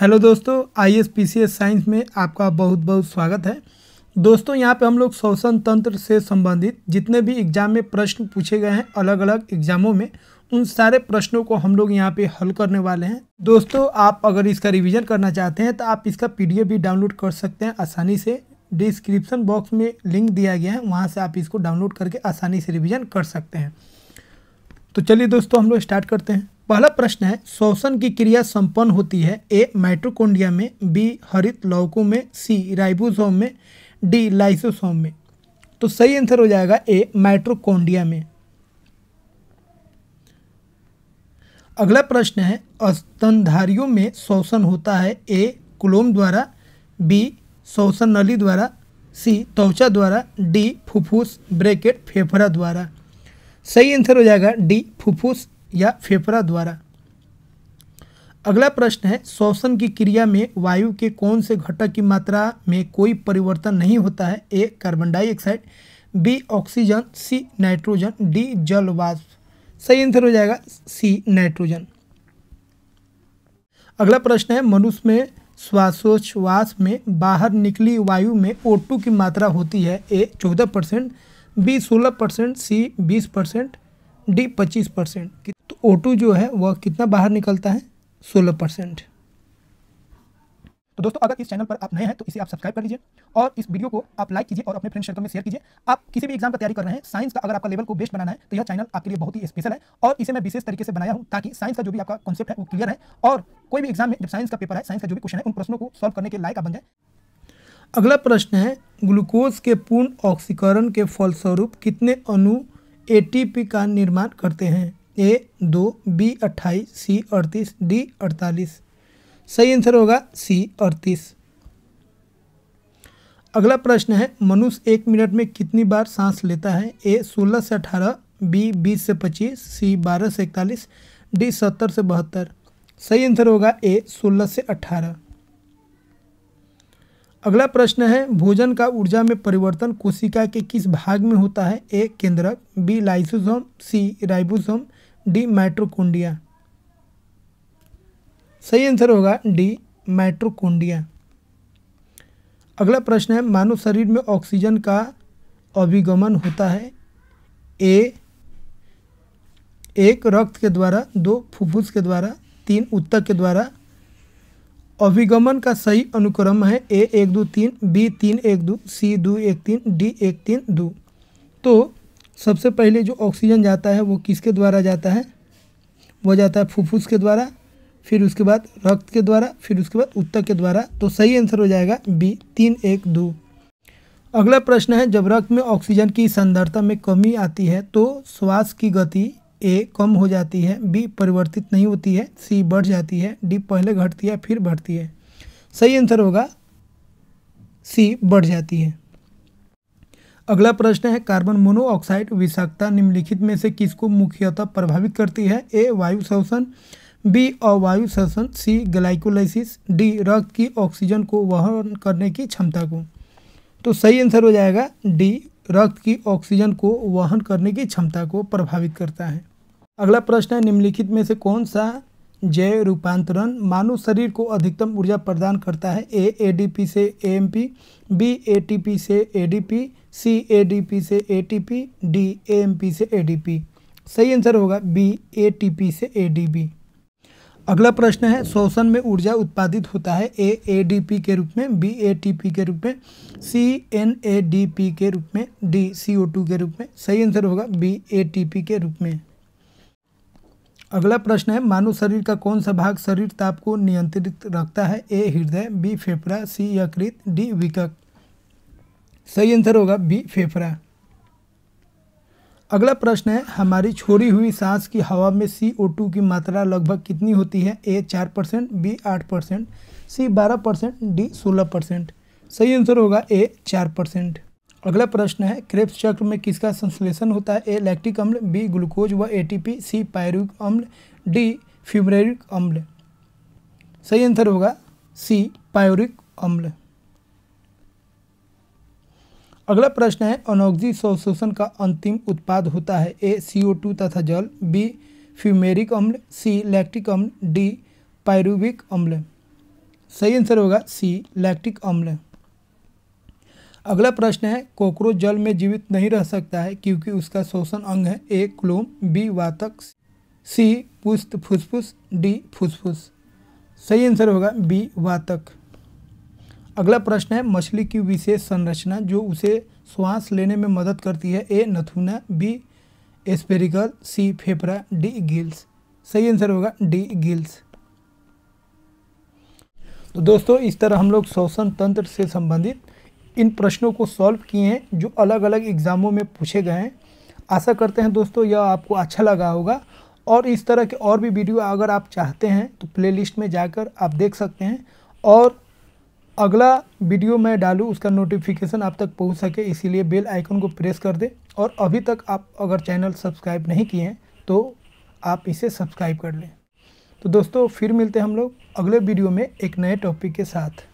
hello दोस्तों I S P C S science में आपका बहुत बहुत स्वागत है दोस्तों यहाँ पे हम लोग शोषण तंत्र से संबंधित जितने भी एग्जाम में प्रश्न पूछे गए हैं अलग अलग एग्जामों में उन सारे प्रश्नों को हम लोग यहाँ पे हल करने वाले हैं दोस्तों आप अगर इसका रिवीजन करना चाहते हैं तो आप इसका पी भी डाउनलोड कर सकते हैं आसानी से डिस्क्रिप्सन बॉक्स में लिंक दिया गया है वहाँ से आप इसको डाउनलोड करके आसानी से रिविज़न कर सकते हैं तो चलिए दोस्तों हम लोग स्टार्ट करते हैं पहला प्रश्न है श्वसन की क्रिया संपन्न होती है ए माइट्रोकोन्डिया में बी हरित लौकों में सी राइबोसोम में डी लाइसोसोम में तो सही आंसर हो जाएगा ए माइट्रोकोन्डिया में अगला प्रश्न है स्तनधारियों में शोषण होता है ए कुलोम द्वारा बी शोषण नली द्वारा सी त्वचा द्वारा डी फुफ्फुस ब्रैकेट फेफड़ा द्वारा सही आंसर हो जाएगा डी फुफ्फुस या फेफड़ा द्वारा अगला प्रश्न है श्वसन की क्रिया में वायु के कौन से घटक की मात्रा में कोई परिवर्तन नहीं होता है A carbon dioxide B oxygen C nitrogen D जल वाष्प सही आंसर हो जाएगा सी नाइट्रोजन अगला प्रश्न है मनुष्य में श्वासोच्छ्वास में बाहर निकली वायु में ओ की मात्रा होती है ए चौदह परसेंट बी सोलह परसेंट सी बीस परसेंट डी पच्चीस परसेंट ओ टू जो है वह कितना बाहर निकलता है सोलह परसेंट तो दोस्तों अगर इस चैनल पर आप नए हैं तो इसे आप सब्सक्राइब कर लीजिए और इस वीडियो को आप लाइक कीजिए और अपने फ्रेंड सर्कल में शेयर कीजिए आप किसी भी एग्जाम का तैयारी कर रहे हैं साइंस का अगर आपका लेवल को बेस्ट बनाना है तो यह चैनल आपके लिए बहुत ही स्पेशल है और इसे मैं विशेष तरीके से बनाया हूँ ताकि साइंस का जो भी आपका कॉन्सेप्ट है वो क्लियर है और कोई भी एग्जाम में जब साइंस का पेपर है साइंस का जो भी क्वेश्चन है उन प्रश्नों को सॉल्व करने के लायक बन जाए अगला प्रश्न है ग्लूकोज के पूर्ण ऑक्सीकरण के फलस्वरूप कितने अणु एटीपी का निर्माण करते हैं ए दो बी अट्ठाईस सी अड़तीस डी अड़तालीस सही आंसर होगा सी अड़तीस अगला प्रश्न है मनुष्य एक मिनट में कितनी बार सांस लेता है ए सोलह से अठारह बी बीस से पच्चीस सी बारह से इकतालीस डी सत्तर से बहत्तर सही आंसर होगा ए सोलह से अठारह अगला प्रश्न है भोजन का ऊर्जा में परिवर्तन कोशिका के किस भाग में होता है ए केंद्रक B lysosome C ribosome D mitochondria सही आंसर होगा डी माइट्रोकोंडिया अगला प्रश्न है मानव शरीर में ऑक्सीजन का अभिगमन होता है ए एक रक्त के द्वारा दो फुफ्फुस के द्वारा तीन उत्तक के द्वारा अभिगमन का सही अनुक्रम है ए एक दो तीन बी तीन एक दो सी दो एक तीन डी एक तीन दो तो सबसे पहले जो ऑक्सीजन जाता है वो किसके द्वारा जाता है वो जाता है फूफूस के द्वारा फिर उसके बाद रक्त के द्वारा फिर उसके बाद उत्तर के द्वारा तो सही आंसर हो जाएगा बी तीन एक दो अगला प्रश्न है जब रक्त में ऑक्सीजन की सांद्रता में कमी आती है तो श्वास की गति ए कम हो जाती है बी परिवर्तित नहीं होती है सी बढ़ जाती है डी पहले घटती है फिर बढ़ती है सही आंसर होगा सी बढ़ जाती है अगला प्रश्न है कार्बन मोनोऑक्साइड विषाक्तता निम्नलिखित में से किसको मुख्यतः प्रभावित करती है ए वायु शोषण बी अवायु शोषण सी ग्लाइकोलाइसिस डी रक्त की ऑक्सीजन को वहन करने की क्षमता को तो सही आंसर हो जाएगा डी रक्त की ऑक्सीजन को वहन करने की क्षमता को प्रभावित करता है अगला प्रश्न है निम्नलिखित में से कौन सा जैव रूपांतरण मानव शरीर को अधिकतम ऊर्जा प्रदान करता है ए एडीपी से एएमपी बी एटीपी से ADP C A D P से A T P D A M P से ए डी पी सही आंसर होगा बी ए टी पी से ए डी बी अगला प्रश्न है शोषण में ऊर्जा उत्पादित होता है ए ए डी पी के रूप में बी ए टी पी के रूप में C N A D P के रूप में डी सी ओ टू के रूप में सही आंसर होगा बी ए टी पी के रूप में अगला प्रश्न है मानव शरीर का कौन सा भाग शरीर ताप को नियंत्रित रखता है ए हृदय बी फेफड़ा सी यकृत डी विकक सही आंसर होगा बी फेफड़ा अगला प्रश्न है हमारी छोड़ी हुई सांस की हवा में सी ओ टू की मात्रा लगभग कितनी होती है ए चार परसेंट बी आठ परसेंट सी बारह परसेंट डी सोलह परसेंट सही आंसर होगा ए चार परसेंट अगला प्रश्न है क्रेप्स चक्र में किसका संश्लेषण होता है ए लैक्टिक अम्ल बी ग्लूकोज व एटीपी सी पायरुक अम्ल डी फ्यूमरिक अम्ल सही आंसर होगा सी पायोरिक अम्ल अगला प्रश्न है अनोक्जी शोषण का अंतिम उत्पाद होता है ए सी ओ टू तथा जल बी फ्यूमेरिक अम्ल सी लैक्टिक अम्ल डी पायरुविक अम्ल सही आंसर होगा सी लैक्टिक अम्ल अगला प्रश्न है कोकरोच जल में जीवित नहीं रह सकता है क्योंकि उसका शोषण अंग है ए क्लोम बी वातक सी पुस्त फुसफुस डी फुसफुस सही आंसर होगा बी वातक अगला प्रश्न है मछली की विशेष संरचना जो उसे श्वास लेने में मदद करती है ए नथुना बी एस्पेरिकल सी फेफड़ा डी गिल्स सही आंसर होगा डी गिल्स तो दोस्तों इस तरह हम लोग श्वसन तंत्र से संबंधित इन प्रश्नों को सॉल्व किए हैं जो अलग अलग एग्ज़ामों में पूछे गए हैं आशा करते हैं दोस्तों यह आपको अच्छा लगा होगा और इस तरह के और भी वीडियो अगर आप चाहते हैं तो प्लेलिस्ट में जाकर आप देख सकते हैं और अगला वीडियो मैं डालूँ उसका नोटिफिकेशन आप तक पहुँच सके इसीलिए बेल आइकन को प्रेस कर दें और अभी तक आप अगर चैनल सब्सक्राइब नहीं किए हैं तो आप इसे सब्सक्राइब कर लें तो दोस्तों फिर मिलते हैं हम लोग अगले वीडियो में एक नए टॉपिक के साथ